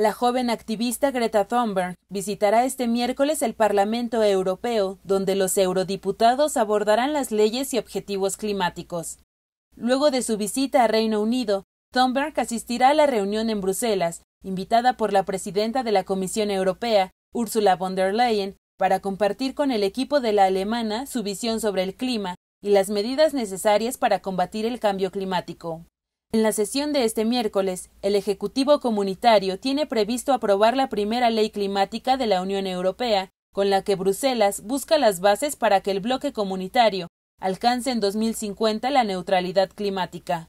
La joven activista Greta Thunberg visitará este miércoles el Parlamento Europeo, donde los eurodiputados abordarán las leyes y objetivos climáticos. Luego de su visita a Reino Unido, Thunberg asistirá a la reunión en Bruselas, invitada por la presidenta de la Comisión Europea, Ursula von der Leyen, para compartir con el equipo de la alemana su visión sobre el clima y las medidas necesarias para combatir el cambio climático. En la sesión de este miércoles, el Ejecutivo Comunitario tiene previsto aprobar la primera ley climática de la Unión Europea, con la que Bruselas busca las bases para que el bloque comunitario alcance en 2050 la neutralidad climática.